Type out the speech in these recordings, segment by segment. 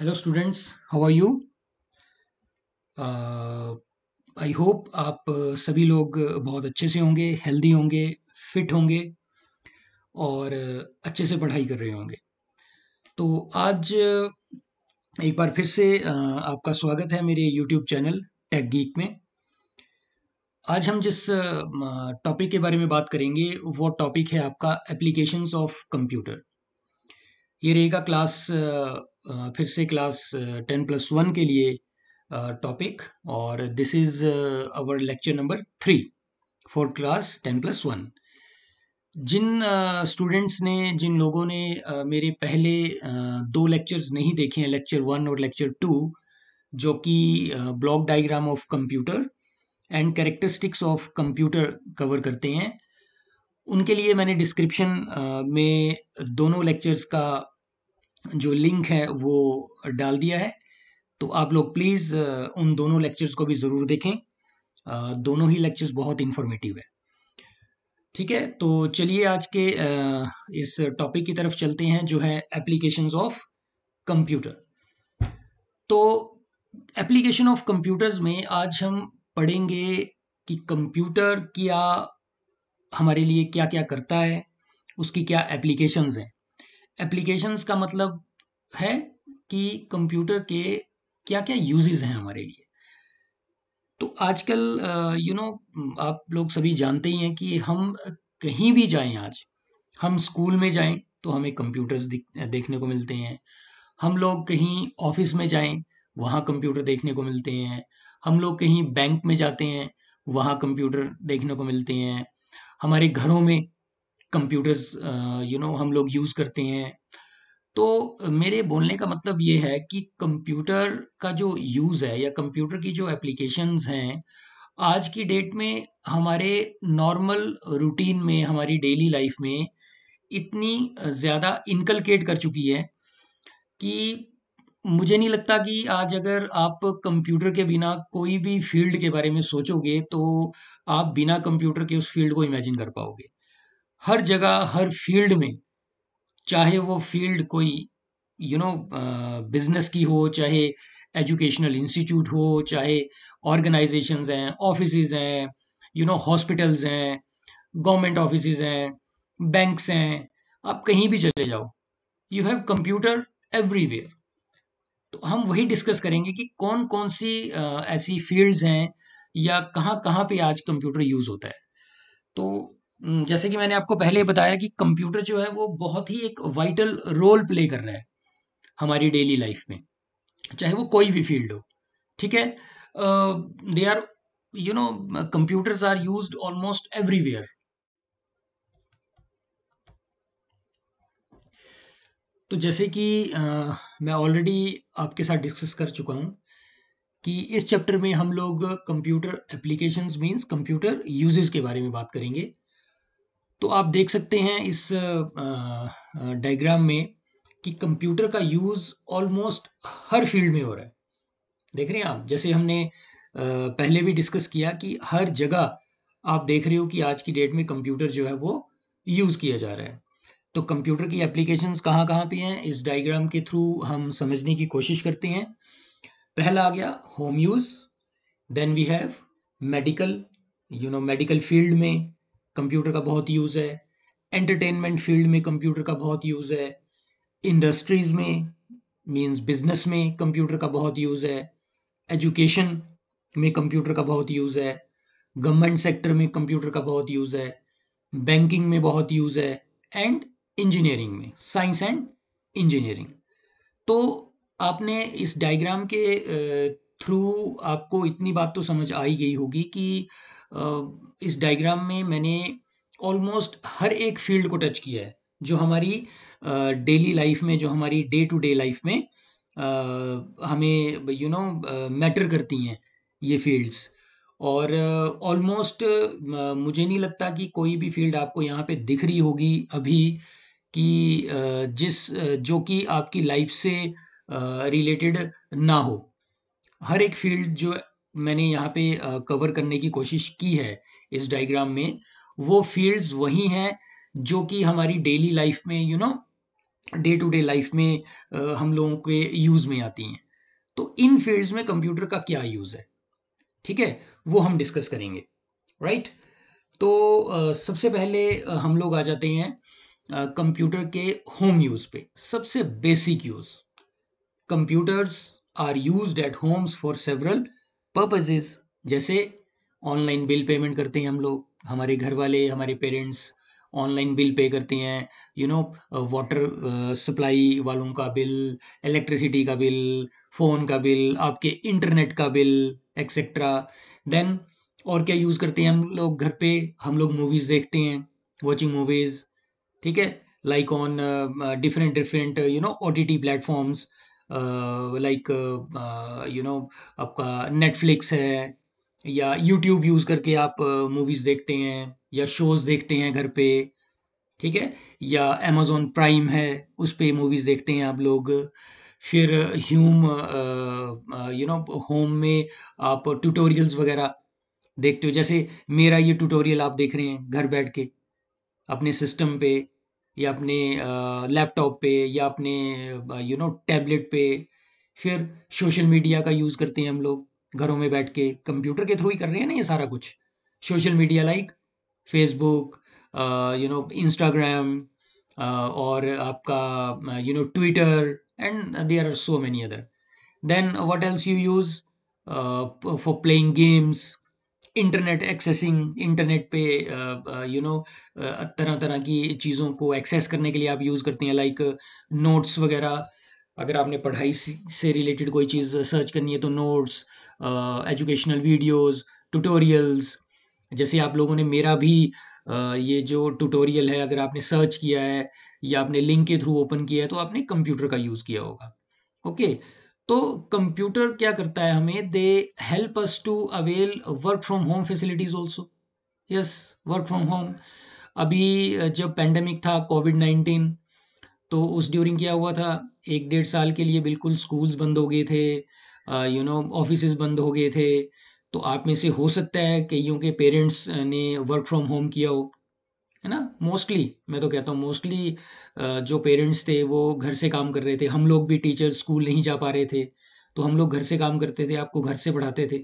Hello students how are you I hope आप uh, सभी लोग uh, बहुत अच्छे से होंगे हेल्दी होंगे फिट होंगे और uh, अच्छे से पढ़ाई कर रहे होंगे तो आज एक बार फिर से आपका स्वागत है मेरे यूट्यूब चैनल टेक गीक में आज हम जिस टॉपिक के बारे में बात करेंगे वो टॉपिक है आपका एप्लीकेशंस ऑफ कंप्यूटर ये रहेगा क्लास फिर से क्लास टेन प्लस वन के लिए टॉपिक और this is our lecture number three fourth class ten plus one जिन स्टूडेंट्स ने जिन लोगों ने मेरे पहले दो लेक्चर्स नहीं देखे हैं लेक्चर वन और लेक्चर टू जो कि block diagram of computer and characteristics of computer cover करते हैं उनके लिए मैंने डिस्क्रिप्शन में दोनों लेक्चर्स का जो लिंक है वो डाल दिया है तो आप लोग प्लीज़ uh, उन दोनों लेक्चर्स को भी ज़रूर देखें uh, दोनों ही लेक्चर्स बहुत इन्फॉर्मेटिव है ठीक है तो चलिए आज के uh, इस टॉपिक की तरफ चलते हैं जो है एप्लीकेशंस ऑफ कंप्यूटर तो एप्लीकेशन ऑफ कंप्यूटर्स में आज हम पढ़ेंगे कि कंप्यूटर क्या हमारे लिए क्या क्या करता है उसकी क्या एप्लीकेशंस हैं एप्लीकेशंस का मतलब है कि कंप्यूटर के क्या क्या यूजेस हैं हमारे लिए तो आजकल यू नो आप लोग सभी जानते ही हैं कि हम कहीं भी जाएं आज हम स्कूल में जाएं तो हमें कंप्यूटर्स देखने को मिलते हैं हम लोग कहीं ऑफिस में जाएं वहाँ कंप्यूटर देखने को मिलते हैं हम लोग कहीं बैंक में जाते हैं वहाँ कंप्यूटर देखने को मिलते हैं हमारे घरों में कंप्यूटर्स यू नो हम लोग यूज़ करते हैं तो मेरे बोलने का मतलब ये है कि कंप्यूटर का जो यूज़ है या कंप्यूटर की जो एप्लीकेशंस हैं आज की डेट में हमारे नॉर्मल रूटीन में हमारी डेली लाइफ में इतनी ज़्यादा इनकलकेट कर चुकी है कि मुझे नहीं लगता कि आज अगर आप कंप्यूटर के बिना कोई भी फील्ड के बारे में सोचोगे तो आप बिना कंप्यूटर के उस फील्ड को इमेजिन कर पाओगे हर जगह हर फील्ड में चाहे वो फील्ड कोई यू नो बिजनेस की हो चाहे एजुकेशनल इंस्टीट्यूट हो चाहे ऑर्गेनाइजेशंस हैं ऑफिस हैं यू नो हॉस्पिटल्स हैं गवर्नमेंट ऑफिस हैं बैंक्स हैं आप कहीं भी चले जाओ यू हैव कंप्यूटर एवरीवेयर तो हम वही डिस्कस करेंगे कि कौन कौन सी ऐसी फील्ड्स हैं या कहाँ कहाँ पे आज कंप्यूटर यूज़ होता है तो हम्म, जैसे कि मैंने आपको पहले बताया कि कंप्यूटर जो है वो बहुत ही एक वाइटल रोल प्ले कर रहा है हमारी डेली लाइफ में चाहे वो कोई भी फील्ड हो ठीक है they are you know computers are use almost everywhere तो जैसे कि uh, मैं ऑलरेडी आपके साथ डिस्कस कर चुका हूँ कि इस चैप्टर में हम लोग computer applications means computer uses के बारे में बात करेंगे तो आप देख सकते हैं इस डायग्राम में कि कंप्यूटर का यूज़ ऑलमोस्ट हर फील्ड में हो रहा है देख रहे हैं आप जैसे हमने पहले भी डिस्कस किया कि हर जगह आप देख रहे हो कि आज की डेट में कंप्यूटर जो है वो यूज़ किया जा रहा है तो कंप्यूटर की एप्लीकेशंस कहाँ कहाँ पे हैं इस डायग्राम के थ्रू हम समझने की कोशिश करते हैं पहला आ गया home use then we have medical you know medical field में कंप्यूटर का बहुत यूज़ है एंटरटेनमेंट फील्ड में कंप्यूटर का बहुत यूज़ है इंडस्ट्रीज़ में मींस बिजनेस में कंप्यूटर का बहुत यूज़ है एजुकेशन में कंप्यूटर का बहुत यूज़ है गवर्नमेंट सेक्टर में कंप्यूटर का बहुत यूज़ है बैंकिंग में बहुत यूज़ है एंड इंजीनियरिंग में साइंस एंड इंजीनियरिंग तो आपने इस डायग्राम के थ्रू आपको इतनी बात तो समझ आई गई होगी कि इस डायग्राम में मैंने ऑलमोस्ट हर एक फील्ड को टच किया है जो हमारी डेली लाइफ में जो हमारी डे टू डे लाइफ में हमें यू नो मैटर करती हैं ये फील्ड्स और ऑलमोस्ट मुझे नहीं लगता कि कोई भी फील्ड आपको यहाँ पे दिख रही होगी अभी कि जिस जो कि आपकी लाइफ से रिलेटेड ना हो हर एक फील्ड जो मैंने यहाँ पे कवर करने की कोशिश की है इस डायग्राम में वो फील्ड्स वही हैं जो कि हमारी डेली लाइफ में you know day to day life में हम लोगों के यूज़ में आती हैं तो इन फील्ड्स में कंप्यूटर का क्या यूज़ है ठीक है वो हम डिस्कस करेंगे राइट तो सबसे पहले हम लोग आ जाते हैं कंप्यूटर के होम यूज़ पे सबसे basic use computers are use at homes for several purposes जैसे ऑनलाइन बिल पेमेंट करते हैं हम लोग हमारे घर वाले हमारे पेरेंट्स ऑनलाइन बिल पे करते हैं यू नो वाटर सप्लाई वालों का बिल इलेक्ट्रिसिटी का बिल फ़ोन का बिल आपके इंटरनेट का बिल एक्सेट्रा देन और क्या यूज़ करते हैं हम लोग घर पे हम लोग मूवीज़ देखते हैं वॉचिंग मूवीज़ ठीक है like on different different you know O T T platforms like you know आपका नेटफ्लिक्स है या यूट्यूब यूज़ करके आप मूवीज़ देखते हैं या शोज़ देखते हैं घर पे ठीक है या अमेज़ोन प्राइम है उस पर मूवीज़ देखते हैं आप लोग फिर ह्यूम यू नो होम में आप ट्यूटोरियल्स वगैरह देखते हो जैसे मेरा ये ट्यूटोरियल आप देख रहे हैं घर बैठ के अपने सिस्टम पे या अपने लैपटॉप पे या अपने यू नो टैबलेट पे फिर सोशल मीडिया का यूज़ करते हैं हम लोग घरों में बैठ के कंप्यूटर के थ्रू ही कर रहे हैं ना ये सारा कुछ social media like Facebook you know Instagram और आपका you know Twitter and there are so many other then what else you use for playing games internet accessing internet पे you uh, know uh, uh, तरह तरह की चीज़ों को access करने के लिए आप यूज़ करते हैं लाइक नोट्स वगैरह अगर आपने पढ़ाई से रिलेटेड कोई चीज़ सर्च करनी है तो नोट्स एजुकेशनल वीडियोस ट्यूटोरियल्स जैसे आप लोगों ने मेरा भी uh, ये जो ट्यूटोरियल है अगर आपने सर्च किया है या आपने लिंक के थ्रू ओपन किया है तो आपने कंप्यूटर का यूज़ किया होगा ओके okay? तो कंप्यूटर क्या करता है हमें they help us to avail work from home facilities also yes work from home अभी जब पेंडेमिक था कोविड नाइन्टीन तो उस ड्यूरिंग क्या हुआ था एक डेढ़ साल के लिए बिल्कुल स्कूल्स बंद हो गए थे यू नो ऑफिस बंद हो गए थे तो आप में से हो सकता है कईयों के पेरेंट्स ने वर्क फ्रॉम होम किया हो है ना मोस्टली मैं तो कहता हूँ मोस्टली जो पेरेंट्स थे वो घर से काम कर रहे थे हम लोग भी टीचर स्कूल नहीं जा पा रहे थे तो हम लोग घर से काम करते थे आपको घर से पढ़ाते थे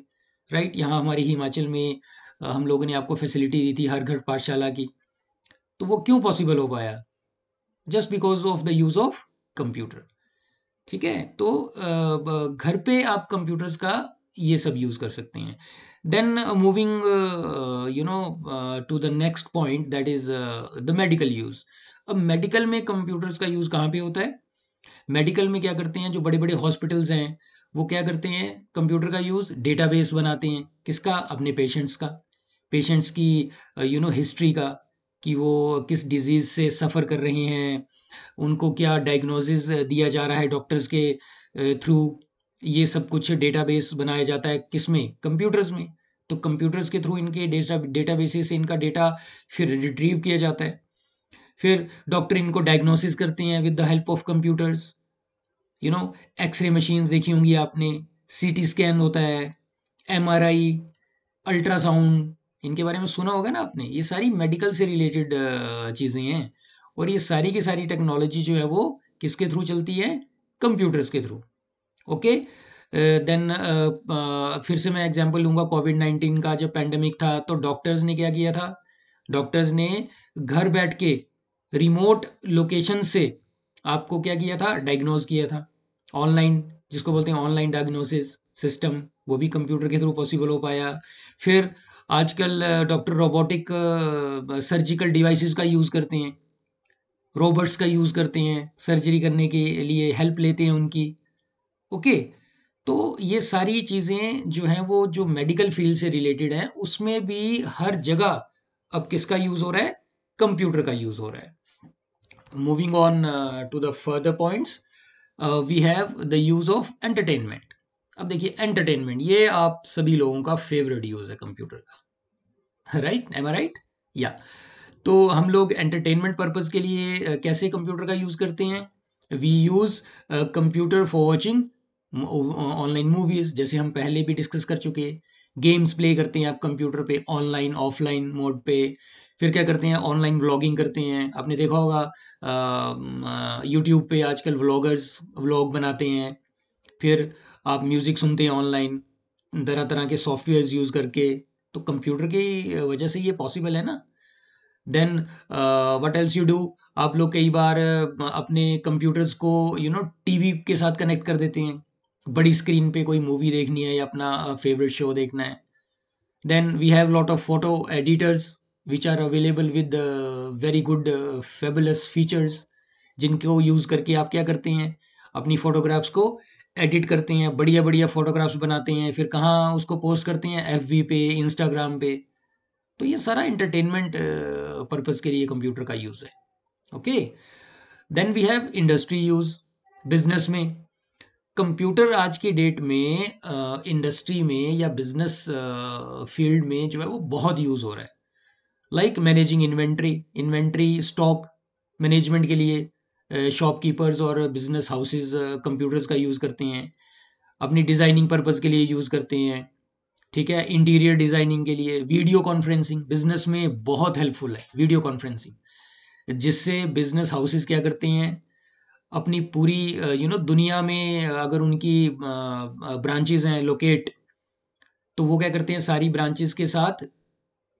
राइट यहाँ हमारी हिमाचल में हम लोगों ने आपको फैसिलिटी दी थी हर घर पाठशाला की तो वो क्यों पॉसिबल हो पाया just because of the use of computer ठीक है तो घर पे आप कंप्यूटर्स का ये सब यूज़ कर सकते हैं then moving you know to the next point that is the medical use अब मेडिकल में कंप्यूटर्स का यूज़ कहाँ पे होता है मेडिकल में क्या करते हैं जो बड़े बड़े हॉस्पिटल्स हैं वो क्या करते हैं कंप्यूटर का यूज़ डेटाबेस बनाते हैं किसका अपने पेशेंट्स का पेशेंट्स की यू नो हिस्ट्री का कि वो किस डिज़ीज़ से सफ़र कर रहे हैं उनको क्या डायग्नोसिस uh, दिया जा रहा है डॉक्टर्स के थ्रू uh, ये सब कुछ डेटाबेस बनाया जाता है किस में कंप्यूटर्स में तो कंप्यूटर्स के थ्रू इनके डेटा डेटा बेसिस से इनका डेटा फिर रिट्रीव किया जाता है फिर डॉक्टर इनको डायग्नोसिस करते हैं with the help of computers you know x ray machines देखी होंगी आपने सीटी स्कैन होता है एमआरआई अल्ट्रासाउंड इनके बारे में सुना होगा ना आपने ये सारी मेडिकल से रिलेटेड चीज़ें हैं और ये सारी की सारी टेक्नोलॉजी जो है वो किसके थ्रू चलती है कंप्यूटर्स के through okay okay? Then uh, uh, फिर से मैं एग्जाम्पल लूंगा कोविड नाइन्टीन का जब पैंडमिक था तो डॉक्टर्स ने क्या किया था डॉक्टर्स ने घर बैठ के रिमोट लोकेशन से आपको क्या किया था डायग्नोज किया था ऑनलाइन जिसको बोलते हैं ऑनलाइन डायग्नोसिस सिस्टम वो भी कंप्यूटर के थ्रू पॉसिबल हो पाया फिर आजकल डॉक्टर रोबोटिक सर्जिकल डिवाइसेस का यूज़ करते हैं रोबोट्स का यूज़ करते हैं सर्जरी करने के लिए हेल्प लेते हैं उनकी ओके okay? तो ये सारी चीज़ें जो हैं वो जो मेडिकल फील्ड से रिलेटेड हैं उसमें भी हर जगह अब किसका यूज़ हो रहा है कंप्यूटर का यूज़ हो रहा है moving on to the further points we have the use of entertainment अब देखिए एंटरटेनमेंट ये आप सभी लोगों का फेवरेट यूज़ है कंप्यूटर का राइट एम आई राइट या तो हम लोग एंटरटेनमेंट पर्पज़ के लिए uh, कैसे कंप्यूटर का यूज़ करते हैं we use computer for watching online movies जैसे हम पहले भी डिस्कस कर चुके गेम्स प्ले करते हैं आप कंप्यूटर पे ऑनलाइन ऑफलाइन मोड पे फिर क्या करते हैं ऑनलाइन व्लॉगिंग करते हैं आपने देखा होगा यूट्यूब पे आजकल व्लॉगर्स व्लॉग बनाते हैं फिर आप म्यूज़िक सुनते हैं ऑनलाइन तरह तरह के सॉफ्टवेयर्स यूज़ करके तो कंप्यूटर की वजह से ये पॉसिबल है ना then what else you do आप लोग कई बार अपने कंप्यूटर्स को यू नो टीवी के साथ कनेक्ट कर देते हैं बड़ी स्क्रीन पे कोई मूवी देखनी है या अपना फेवरेट शो देखना है then we have lot of photo editors which are available with very good fabulous features जिनको यूज़ करके आप क्या करते हैं अपनी फ़ोटोग्राफ्स को एडिट करते हैं बढ़िया बढ़िया फ़ोटोग्राफ्स बनाते हैं फिर कहाँ उसको पोस्ट करते हैं एफ पे इंस्टाग्राम पे तो ये सारा इंटरटेनमेंट पर्पज़ के लिए कंप्यूटर का यूज़ है okay then we have industry use business में कंप्यूटर आज की डेट में इंडस्ट्री में या बिजनेस फील्ड में जो है वो बहुत यूज़ हो रहा है like managing inventory inventory stock management के लिए शॉपकीपर्स और बिजनेस हाउसेस कंप्यूटर्स का यूज़ करते हैं अपनी डिज़ाइनिंग पर्पज़ के लिए यूज़ करते हैं ठीक है इंटीरियर डिज़ाइनिंग के लिए वीडियो कॉन्फ्रेंसिंग बिजनेस में बहुत हेल्पफुल है वीडियो कॉन्फ्रेंसिंग जिससे बिजनेस हाउसेस क्या करते हैं अपनी पूरी यू नो दुनिया में अगर उनकी ब्रांचेज हैं लोकेट तो वो क्या करते हैं सारी ब्रांचेस के साथ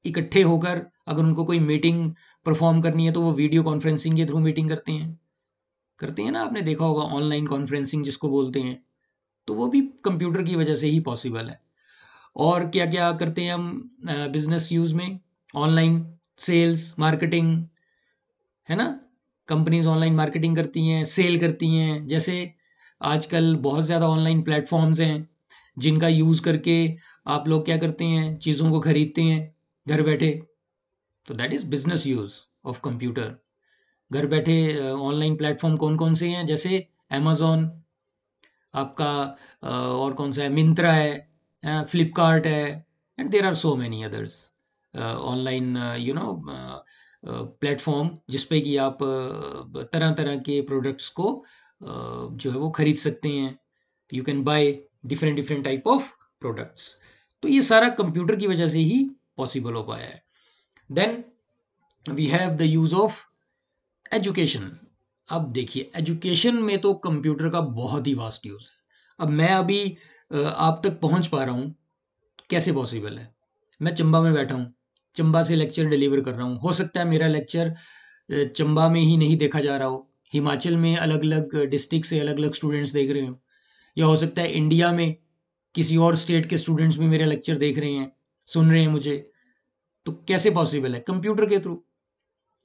इकट्ठे होकर अगर उनको कोई मीटिंग परफॉर्म करनी है तो वो वीडियो कॉन्फ्रेंसिंग के थ्रू मीटिंग करते हैं करते हैं ना आपने देखा होगा ऑनलाइन कॉन्फ्रेंसिंग जिसको बोलते हैं तो वो भी कंप्यूटर की वजह से ही पॉसिबल है और क्या क्या करते हैं हम बिजनेस यूज़ में ऑनलाइन सेल्स मार्केटिंग है ना कंपनीज ऑनलाइन मार्केटिंग करती हैं सेल करती हैं जैसे आजकल बहुत ज़्यादा ऑनलाइन प्लेटफॉर्म्स हैं जिनका यूज़ करके आप लोग क्या करते हैं चीज़ों को खरीदते हैं घर बैठे तो that is business use of computer घर बैठे ऑनलाइन प्लेटफॉर्म कौन कौन से हैं जैसे अमेज़ोन आपका और कौन सा है मिंत्रा है फ्लिपकार्ट है and there are so many others online you know platform जिसपे कि आप तरह तरह के प्रोडक्ट्स को जो है वो खरीद सकते हैं you can buy different different type of products तो ये सारा कंप्यूटर की वजह से ही पॉसिबल हो पाया है then we have the use of education अब देखिए एजुकेशन में तो कंप्यूटर का बहुत ही वास्ट यूज़ है अब मैं अभी आप तक पहुंच पा रहा हूं कैसे पॉसिबल है मैं चंबा में बैठा हूं चंबा से लेक्चर डिलीवर कर रहा हूँ हो सकता है मेरा लेक्चर चंबा में ही नहीं देखा जा रहा हो हिमाचल में अलग अलग डिस्ट्रिक्ट से अलग अलग स्टूडेंट्स देख रहे हो या हो सकता है इंडिया में किसी और स्टेट के स्टूडेंट्स भी मेरा लेक्चर देख रहे हैं सुन रहे हैं मुझे तो कैसे पॉसिबल है कंप्यूटर के थ्रू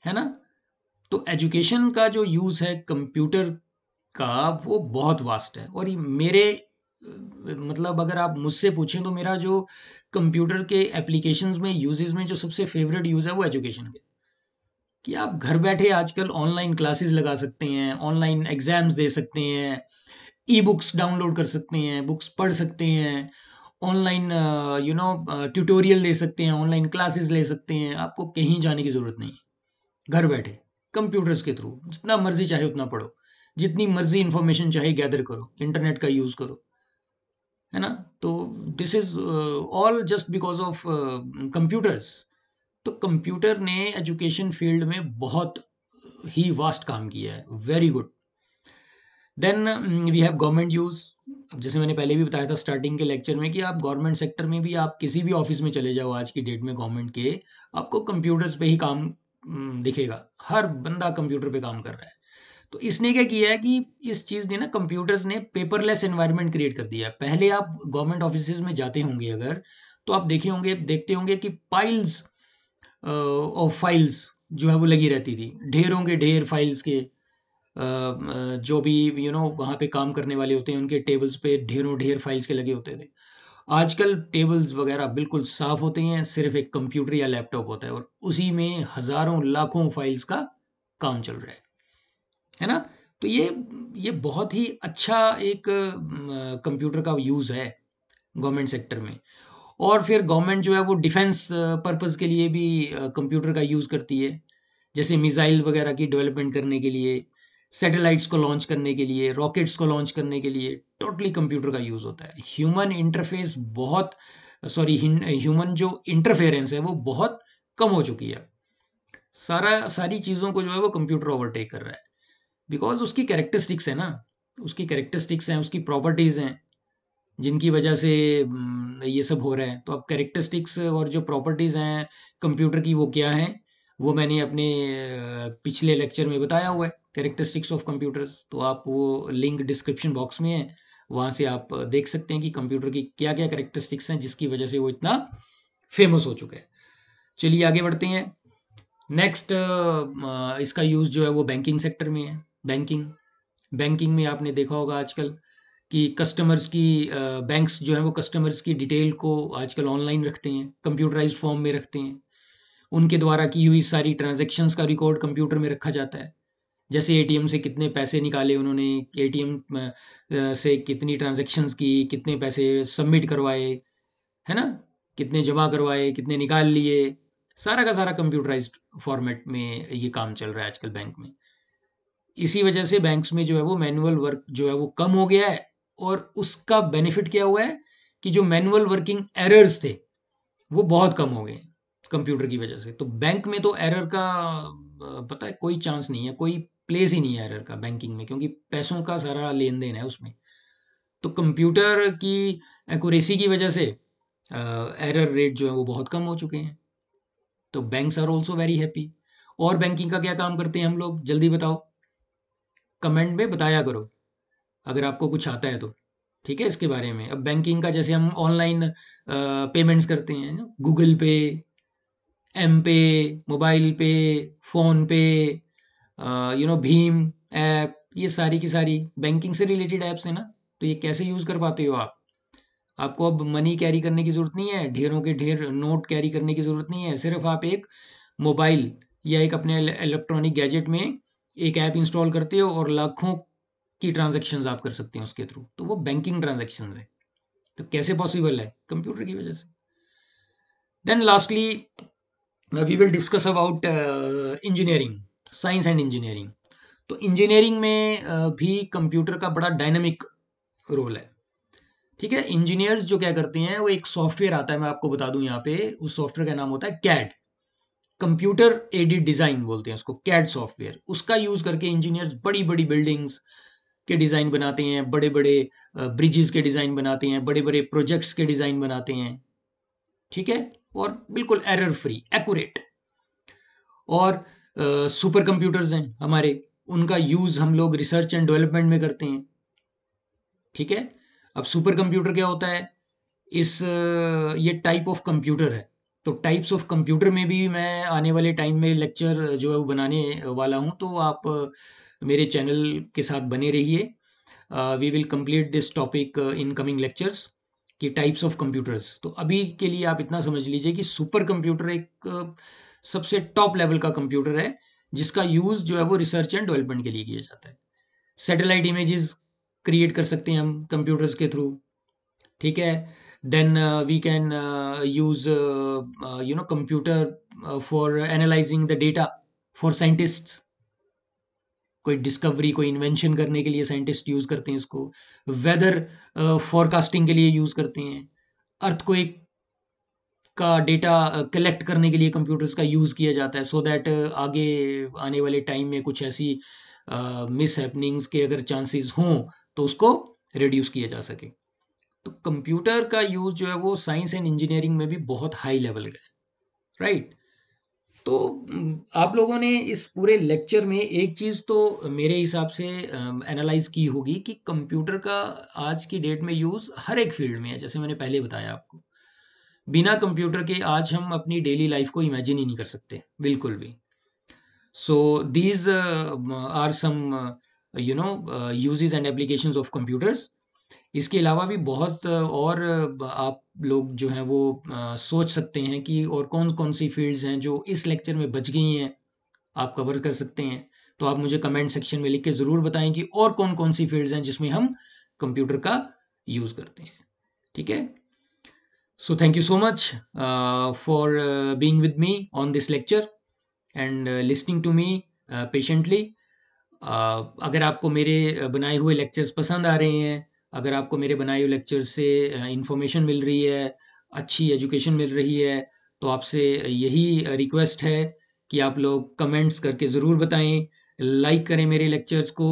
है ना तो एजुकेशन का जो यूज़ है कंप्यूटर का वो बहुत वास्ट है और मेरे मतलब अगर आप मुझसे पूछें तो मेरा जो कंप्यूटर के एप्लीकेशंस में यूजेस में जो सबसे फेवरेट यूज़ है वो एजुकेशन के कि आप घर बैठे आजकल ऑनलाइन क्लासेस लगा सकते हैं ऑनलाइन एग्ज़ाम्स दे सकते हैं ई बुक्स डाउनलोड कर सकते हैं बुक्स पढ़ सकते हैं ऑनलाइन यू नो ट्यूटोरियल ले सकते हैं ऑनलाइन क्लासेस ले सकते हैं आपको कहीं जाने की ज़रूरत नहीं घर बैठे कंप्यूटर्स के थ्रू जितना मर्ज़ी चाहे उतना पढ़ो जितनी मर्ज़ी इन्फॉर्मेशन चाहे गैदर करो इंटरनेट का यूज़ करो है ना तो this is all just because of computers तो कंप्यूटर ने एजुकेशन फील्ड में बहुत ही वास्ट काम किया है very good then we have government use अब जैसे मैंने पहले भी बताया था स्टार्टिंग के लेक्चर में कि आप गवर्नमेंट सेक्टर में भी आप किसी भी ऑफिस में चले जाओ आज की डेट में गवर्नमेंट के आपको कंप्यूटर्स पे ही काम um, दिखेगा हर बंदा कंप्यूटर पे काम कर रहा है तो इसने क्या किया है कि इस चीज़ ने ना कंप्यूटर्स ने पेपरलेस एनवायरनमेंट क्रिएट कर दिया है पहले आप गवर्नमेंट ऑफिस में जाते होंगे अगर तो आप देखे होंगे देखते होंगे कि पाइल्स ऑफ फाइल्स जो है वो लगी रहती थी ढेर होंगे ढेर फाइल्स के जो भी यू नो वहाँ पे काम करने वाले होते हैं उनके टेबल्स पे ढेरों ढेर फाइल्स के लगे होते थे आजकल टेबल्स वगैरह बिल्कुल साफ होते हैं सिर्फ एक कंप्यूटर या लैपटॉप होता है और उसी में हज़ारों लाखों फाइल्स का काम चल रहा है है ना तो ये ये बहुत ही अच्छा एक कंप्यूटर का यूज़ है गवर्नमेंट सेक्टर में और फिर गवर्नमेंट जो है वो डिफेंस पर्पस के लिए भी कंप्यूटर का यूज़ करती है जैसे मिज़ाइल वगैरह की डेवलपमेंट करने के लिए सैटेलाइट्स को लॉन्च करने के लिए रॉकेट्स को लॉन्च करने के लिए टोटली कंप्यूटर का यूज़ होता है ह्यूमन इंटरफेस बहुत सॉरी ह्यूमन जो इंटरफेरेंस है वो बहुत कम हो चुकी है सारा सारी चीज़ों को जो है वो कंप्यूटर ओवरटेक कर रहा है बिकॉज उसकी कैरेक्टरिस्टिक्स है ना उसकी कैरेक्टरिस्टिक्स हैं उसकी प्रॉपर्टीज़ हैं जिनकी वजह से हम्म, ये सब हो रहा है तो अब कैरेक्टरिस्टिक्स और जो प्रॉपर्टीज़ हैं कंप्यूटर की वो क्या हैं वो मैंने अपने पिछले लेक्चर में बताया हुआ है कैरेक्टरिस्टिक्स ऑफ कंप्यूटर्स तो आप वो लिंक डिस्क्रिप्शन बॉक्स में है वहाँ से आप देख सकते हैं कि कंप्यूटर की क्या क्या कैरेक्टरिस्टिक्स हैं जिसकी वजह से वो इतना फेमस हो चुका है चलिए आगे बढ़ते हैं नेक्स्ट इसका यूज़ जो है वो बैंकिंग सेक्टर में है बैंकिंग बैंकिंग में आपने देखा होगा आजकल कि कस्टमर्स की बैंक्स जो हैं वो कस्टमर्स की डिटेल को आजकल ऑनलाइन रखते हैं कंप्यूटराइज फॉर्म में रखते हैं उनके द्वारा की हुई सारी ट्रांजेक्शन्स का रिकॉर्ड कंप्यूटर में रखा जाता है जैसे ए से कितने पैसे निकाले उन्होंने ए से कितनी ट्रांजेक्शन्स की कितने पैसे सबमिट करवाए है ना कितने जमा करवाए कितने निकाल लिए सारा का सारा कंप्यूटराइज्ड फॉर्मेट में ये काम चल रहा है आजकल बैंक में इसी वजह से बैंक्स में जो है वो मैनुअल वर्क जो है वो कम हो गया है और उसका बेनिफिट क्या हुआ है कि जो मैनुअल वर्किंग एरर्स थे वो बहुत कम हो गए कंप्यूटर की वजह से तो बैंक में तो एरर का पता है कोई चांस नहीं है कोई प्लेस ही नहीं है एरर का बैंकिंग में क्योंकि पैसों का सारा लेन देन है उसमें तो कंप्यूटर की एक्यूरेसी की वजह से एरर रेट जो है वो बहुत कम हो चुके हैं तो banks are also very happy और बैंकिंग का क्या काम करते हैं हम लोग जल्दी बताओ कमेंट में बताया करो अगर आपको कुछ आता है तो ठीक है इसके बारे में अब बैंकिंग का जैसे हम ऑनलाइन पेमेंट्स करते हैं गूगल पे एम पे मोबाइल पे फ़ोन पे यू नो भीम ऐप ये सारी की सारी बैंकिंग से रिलेटेड ऐप्स हैं ना तो ये कैसे यूज़ कर पाते हो आप आपको अब मनी कैरी करने की ज़रूरत नहीं है ढेरों के ढेर नोट कैरी करने की ज़रूरत नहीं है सिर्फ आप एक मोबाइल या एक अपने इलेक्ट्रॉनिक गैजेट में एक ऐप इंस्टॉल करते हो और लाखों की ट्रांजेक्शन आप कर सकते हैं उसके थ्रू तो वो बैंकिंग ट्रांजेक्शन है तो कैसे पॉसिबल है कंप्यूटर की वजह से then lastly we will discuss about engineering science and engineering तो इंजीनियरिंग में uh, भी कंप्यूटर का बड़ा डायनामिक रोल है ठीक है इंजीनियर्स जो क्या करते हैं वो एक सॉफ्टवेयर आता है मैं आपको बता दूं यहाँ पे उस सॉफ्टवेयर का नाम होता है कैट कंप्यूटर एडिड डिज़ाइन बोलते हैं उसको कैड सॉफ्टवेयर उसका यूज़ करके इंजीनियर्स बड़ी बड़ी बिल्डिंग्स के डिज़ाइन बनाते हैं बड़े बड़े ब्रिजेस के डिज़ाइन बनाते हैं बड़े बड़े प्रोजेक्ट्स के डिज़ाइन बनाते हैं ठीक है और बिल्कुल एरर फ्री एक्यूरेट और सुपर कंप्यूटर्स हैं हमारे उनका यूज़ हम लोग रिसर्च एंड डेवलपमेंट में करते हैं ठीक है अब सुपर कंप्यूटर क्या होता है इस ये टाइप ऑफ कंप्यूटर है तो टाइप्स ऑफ कंप्यूटर में भी मैं आने वाले टाइम में लेक्चर जो है वो बनाने वाला हूँ तो आप मेरे चैनल के साथ बने रहिए we will complete this topic in coming lectures कि टाइप्स ऑफ कंप्यूटर्स तो अभी के लिए आप इतना समझ लीजिए कि सुपर कंप्यूटर एक सबसे टॉप लेवल का कंप्यूटर है जिसका यूज़ जो है वो रिसर्च एंड डेवलपमेंट के लिए किया जाता है सैटेलाइट इमेजेस क्रिएट कर सकते हैं हम कंप्यूटर्स के थ्रू ठीक है then uh, we can uh, use uh, uh you know computer uh, for analyzing the data for scientists कोई डिस्कवरी कोई इन्वेंशन करने के लिए साइंटिस्ट यूज़ करते हैं इसको वेदर फॉरकास्टिंग uh, के लिए यूज़ करते हैं अर्थ को एक का डेटा कलेक्ट करने के लिए कंप्यूटर्स का यूज़ किया जाता है सो so दैट आगे आने वाले टाइम में कुछ ऐसी मिस uh, के अगर चांसेस हों तो उसको रिड्यूस किया जा सके तो कंप्यूटर का यूज जो है वो साइंस एंड इंजीनियरिंग में भी बहुत हाई लेवल का है राइट तो आप लोगों ने इस पूरे लेक्चर में एक चीज़ तो मेरे हिसाब से एनालाइज की होगी कि कंप्यूटर का आज की डेट में यूज़ हर एक फील्ड में है जैसे मैंने पहले बताया आपको बिना कंप्यूटर के आज हम अपनी डेली लाइफ को इमेजिन ही नहीं कर सकते बिल्कुल भी so these are some you know usages and applications of computers इसके अलावा भी बहुत और आप लोग जो हैं वो आ, सोच सकते हैं कि और कौन कौन सी फील्ड्स हैं जो इस लेक्चर में बच गई हैं आप कवर कर सकते हैं तो आप मुझे कमेंट सेक्शन में लिख के ज़रूर बताएं कि और कौन कौन सी फील्ड्स हैं जिसमें हम कंप्यूटर का यूज़ करते हैं ठीक है so thank you so much for being with me on this lecture and listening to me patiently अगर आपको मेरे बनाए हुए लेक्चर्स पसंद आ रहे हैं अगर आपको मेरे बनाए हुए लेक्चर से इन्फॉर्मेशन मिल रही है अच्छी एजुकेशन मिल रही है तो आपसे यही रिक्वेस्ट है कि आप लोग कमेंट्स करके ज़रूर बताएं लाइक करें मेरे लेक्चर्स को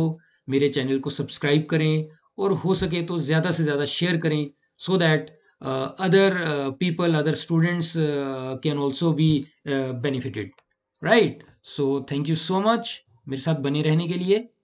मेरे चैनल को सब्सक्राइब करें और हो सके तो ज़्यादा से ज़्यादा शेयर करें so that other people other students can also be benefited right so thank you so much मेरे साथ बने रहने के लिए